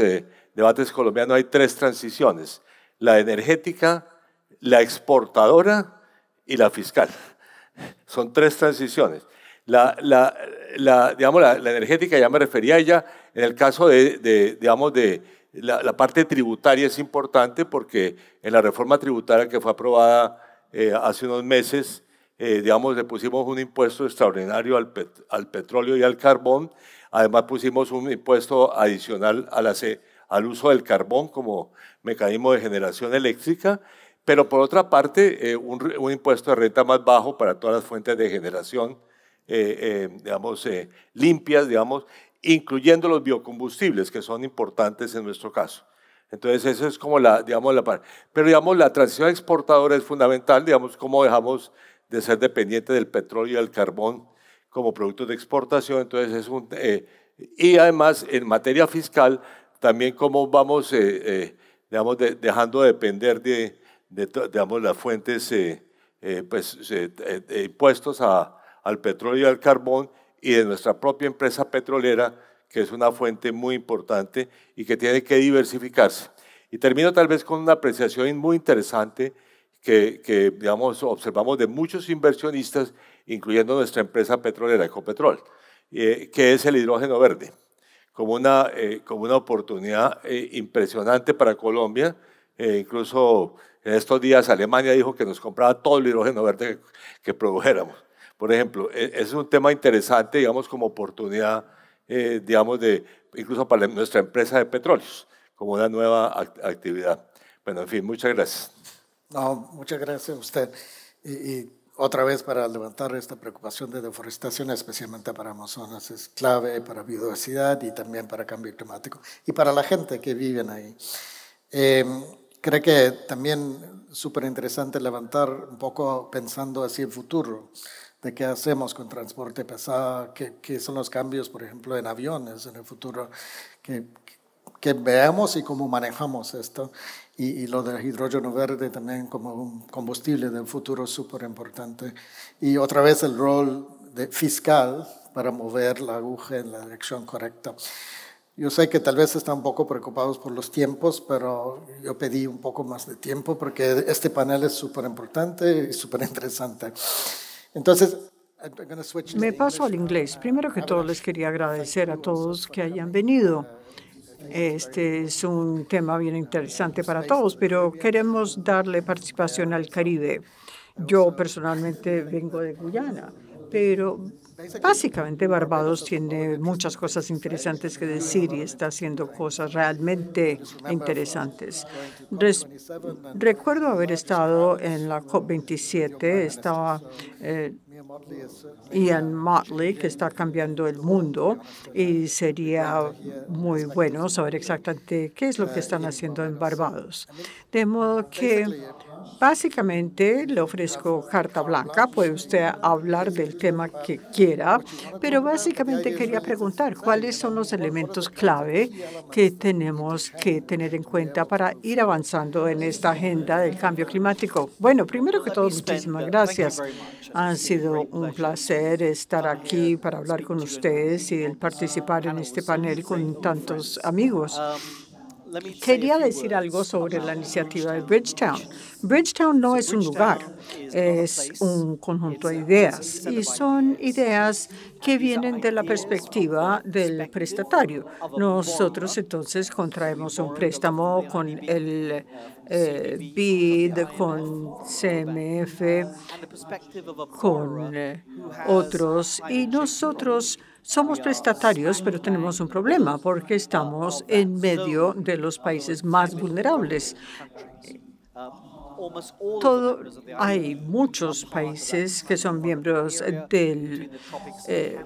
S6: debates colombianos, hay tres transiciones. La energética, la exportadora y la fiscal. Son tres transiciones. La, la, digamos, la, energética ya me refería a ella. En el caso de, de digamos, de la, parte tributaria es importante porque en la reforma tributaria que fue aprobada eh, hace unos meses, eh, digamos, le pusimos un impuesto extraordinario al, al, petróleo y al carbón. Además pusimos un impuesto adicional a al uso del carbón como mecanismo de generación eléctrica pero por otra parte, eh, un, impuesto de renta más bajo para todas las fuentes de generación, eh, eh, digamos, limpias, digamos, incluyendo los biocombustibles, que son importantes en nuestro caso. Entonces, eso es como la, digamos, la parte. Pero, digamos, la transición exportadora es fundamental, digamos, cómo dejamos de ser dependientes del petróleo y del carbón como productos de exportación. Entonces, es un. y además, en materia fiscal, también cómo vamos, digamos, dejando de depender de de, digamos, las fuentes, eh, eh pues, eh, eh, impuestos al petróleo y al carbón y de nuestra propia empresa petrolera, que es una fuente muy importante y que tiene que diversificarse. Y termino tal vez con una apreciación muy interesante que, digamos, observamos de muchos inversionistas, incluyendo nuestra empresa petrolera, Ecopetrol, que es el hidrógeno verde, como una, como una oportunidad impresionante para Colombia, incluso en estos días Alemania dijo que nos compraba todo el hidrógeno verde que, produjéramos. Por ejemplo, e, es un tema interesante, digamos, como oportunidad, eh, digamos, de, incluso para nuestra empresa de petróleos, como una nueva actividad. Bueno, en fin, muchas gracias.
S1: No, muchas gracias a usted. Y, otra vez para levantar esta preocupación de deforestación, especialmente para Amazonas, es clave para biodiversidad y también para cambio climático y para la gente que vive ahí. Em, Creo que también súper interesante levantar un poco pensando así el futuro, de qué hacemos con transporte pesado, qué, son los cambios, por ejemplo, en aviones en el futuro, que, que veamos y cómo manejamos esto. Y, lo del hidrógeno verde también como un combustible del futuro súper importante. Y otra vez el rol de fiscal para mover la aguja en la dirección correcta. Yo sé que tal vez están un poco preocupados por los tiempos, pero yo pedí un poco más de tiempo porque este panel es súper importante y súper interesante. Entonces,
S7: me paso al inglés. Primero que todo, les quería agradecer a todos que hayan venido. Este es un tema bien interesante para todos, pero queremos darle participación al Caribe. Yo personalmente vengo de Guyana, pero Básicamente Barbados tiene muchas cosas interesantes que decir y está haciendo cosas realmente interesantes. recuerdo haber estado en la COP27, estaba eh, Ian Motley, que está cambiando el mundo, y sería muy bueno saber exactamente qué es lo que están haciendo en Barbados. De modo que básicamente le ofrezco carta blanca, puede usted hablar del tema que quiera, pero básicamente quería preguntar cuáles son los elementos clave que tenemos que tener en cuenta para ir avanzando en esta agenda del cambio climático. Bueno, primero que todo, muchísimas gracias. Han sido un placer estar aquí para hablar con ustedes y el participar en este, este panel con tantos amigos. Quería decir algo sobre la iniciativa de Bridgetown. Bridgetown no es un lugar, es un conjunto de ideas y son ideas que vienen de la perspectiva del prestatario. Nosotros entonces contraemos un préstamo con el uh, eh, uh, BID, con uh, CMF, con eh, otros y nosotros somos prestatarios, pero tenemos un problema porque estamos en medio de los países más vulnerables. hay muchos países que son miembros del eh,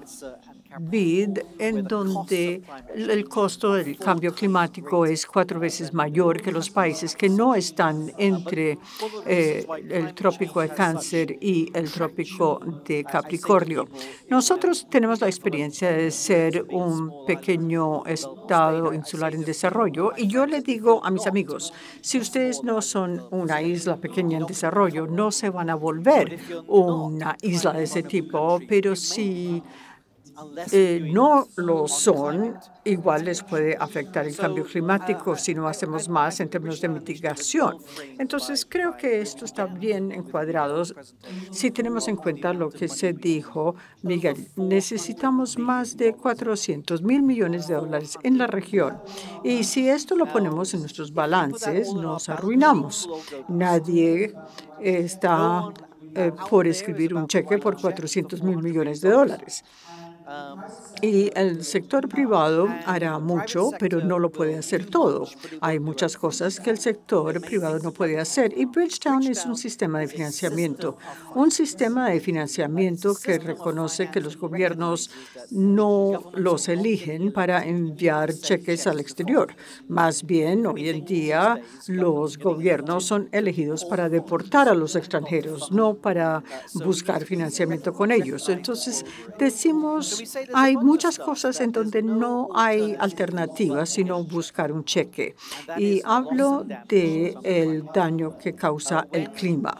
S7: BID, en donde el costo del cambio climático es cuatro veces mayor que los países que no están entre eh, el trópico de Cáncer y el trópico de Capricornio. Nosotros tenemos la experiencia de ser un pequeño estado insular en desarrollo y yo le digo a mis amigos, si ustedes no son una isla pequeña en desarrollo, no se van a volver una isla de ese tipo, pero si eh, no lo son, igual les puede afectar el cambio uh, climático si no hacemos más en términos de mitigación. Entonces, creo que esto está bien encuadrado. Si tenemos en cuenta lo que se dijo, Miguel, necesitamos más de 400 mil millones de dólares en la región. Y si esto lo ponemos en nuestros balances, nos arruinamos. Nadie está eh, por escribir un cheque por 400 mil millones de dólares. Y el sector privado hará mucho, pero no lo puede hacer todo. Hay muchas cosas que el sector privado no puede hacer y Bridgetown es un sistema de financiamiento, un sistema de financiamiento que reconoce que los gobiernos no los eligen para enviar cheques al exterior. Más bien, hoy en día, los gobiernos son elegidos para deportar a los extranjeros, no para buscar financiamiento con ellos. Entonces, decimos hay muchas cosas en donde no hay alternativa sino buscar un cheque. Y hablo del daño que causa el clima.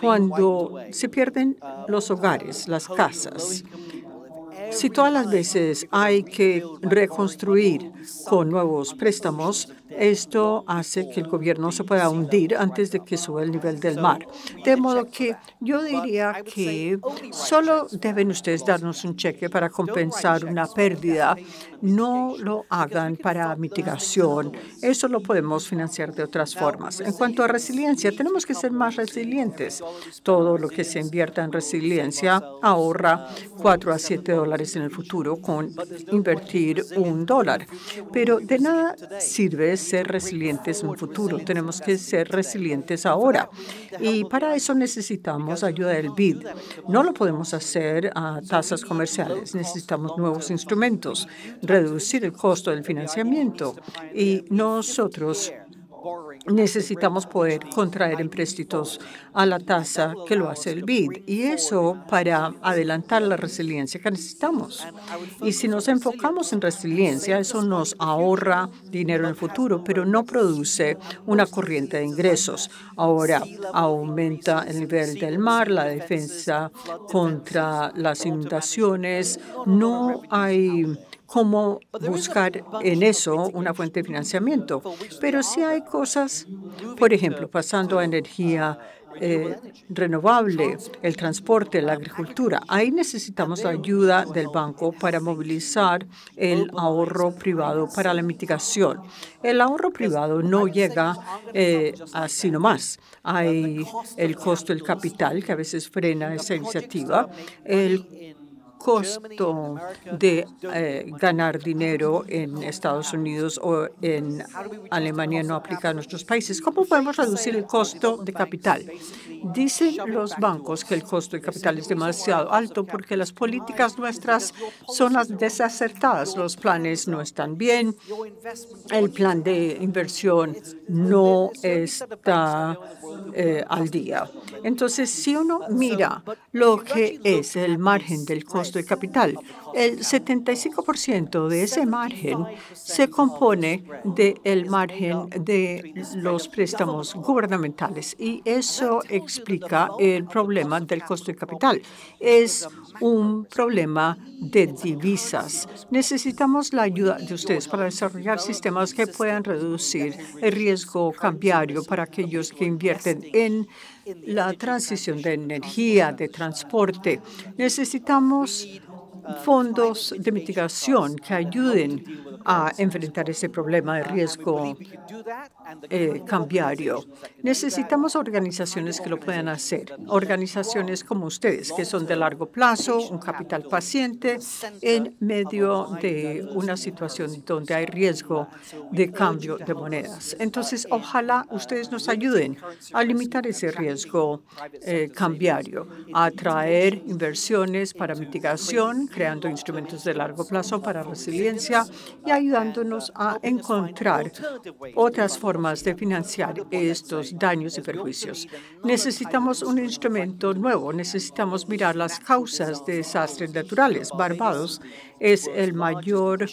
S7: Cuando se pierden los hogares, las casas, si todas las veces hay que reconstruir con nuevos préstamos, esto hace que el gobierno se pueda hundir antes de que suba el nivel del mar. De modo que yo diría que solo deben ustedes darnos un cheque para compensar una pérdida. No lo hagan para mitigación. Eso lo podemos financiar de otras formas. En cuanto a resiliencia, tenemos que ser más resilientes. Todo lo que se invierta en resiliencia ahorra 4 a 7 dólares en el futuro con invertir un dólar. Pero de nada sirve ser resilientes en un futuro. Tenemos que ser resilientes ahora. Y para eso necesitamos ayuda del BID. No lo podemos hacer a tasas comerciales. Necesitamos nuevos instrumentos, reducir el costo del financiamiento. Y nosotros necesitamos poder contraer empréstitos a la tasa que lo hace el BID y eso para adelantar la resiliencia que necesitamos. Y si nos enfocamos en resiliencia, eso nos ahorra dinero en el futuro, pero no produce una corriente de ingresos. Ahora aumenta el nivel del mar, la defensa contra las inundaciones. No hay cómo buscar en eso una fuente de financiamiento. Pero si hay cosas, por ejemplo, pasando a energía eh, renovable, el transporte, la agricultura. Ahí necesitamos la ayuda del banco para movilizar el ahorro privado para la mitigación. El ahorro privado no llega eh, así nomás. Hay el costo del capital que a veces frena esa iniciativa, costo de eh, ganar dinero en Estados Unidos o en Alemania no aplica a nuestros países. ¿Cómo podemos reducir el costo de capital? Dicen los bancos que el costo de capital es demasiado alto porque las políticas nuestras son las desacertadas. Los planes no están bien. El plan de inversión no está eh, al día. Entonces, si uno mira lo que es el margen del costo de capital. El 75% de ese margen se compone del margen de los préstamos gubernamentales y eso explica el problema del costo de capital. Es un problema de divisas. Necesitamos la ayuda de ustedes para desarrollar sistemas que puedan reducir el riesgo cambiario para aquellos que invierten en la transición de energía, de transporte. Necesitamos fondos de mitigación que ayuden a enfrentar ese problema de riesgo eh, cambiario. Necesitamos organizaciones que lo puedan hacer, organizaciones como ustedes, que son de largo plazo, un capital paciente, en medio de una situación donde hay riesgo de cambio de monedas. Entonces, ojalá ustedes nos ayuden a limitar ese riesgo eh, cambiario, a atraer inversiones para mitigación creando instrumentos de largo plazo para resiliencia y ayudándonos a encontrar otras formas de financiar estos daños y perjuicios. Necesitamos un instrumento nuevo. Necesitamos mirar las causas de desastres naturales. Barbados es el mayor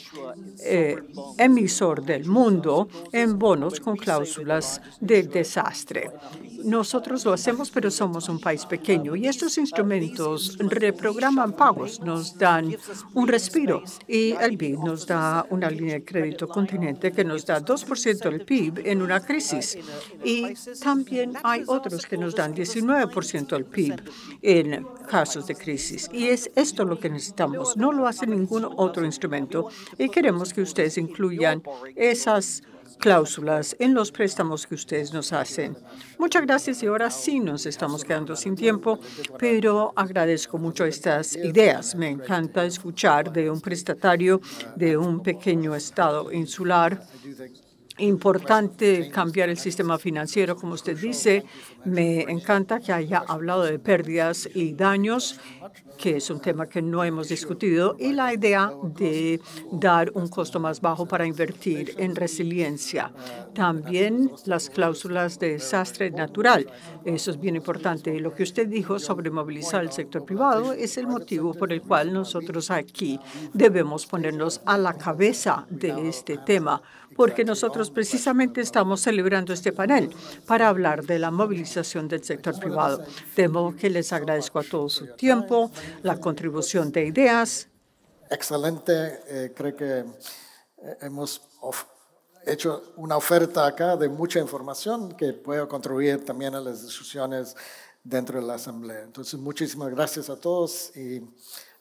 S7: eh, emisor del mundo en bonos con cláusulas de desastre. Nosotros lo hacemos, pero somos un país pequeño y estos instrumentos reprograman pagos, nos dan un respiro y el PIB nos da una línea de crédito continente que nos da 2% del PIB en una crisis. Y también hay otros que nos dan 19% del PIB en casos de crisis. Y es esto lo que necesitamos. No lo hace ningún otro instrumento y queremos que ustedes incluyan esas cláusulas en los préstamos que ustedes nos hacen. Muchas gracias y ahora sí nos estamos quedando sin tiempo, pero agradezco mucho estas ideas. Me encanta escuchar de un prestatario de un pequeño estado insular importante cambiar el sistema financiero, como usted dice. Me encanta que haya hablado de pérdidas y daños, que es un tema que no hemos discutido, y la idea de dar un costo más bajo para invertir en resiliencia. También las cláusulas de desastre natural. Eso es bien importante. Lo que usted dijo sobre movilizar el sector privado es el motivo por el cual nosotros aquí debemos ponernos a la cabeza de este tema porque nosotros precisamente estamos celebrando este panel para hablar de la movilización del sector privado. De modo que les agradezco a todos su tiempo, la contribución de ideas. Excelente. Eh, creo que eh, hemos
S1: hecho una oferta acá de mucha información que puede contribuir también a las discusiones dentro de la Asamblea. Entonces, muchísimas gracias a todos y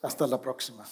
S1: hasta la próxima.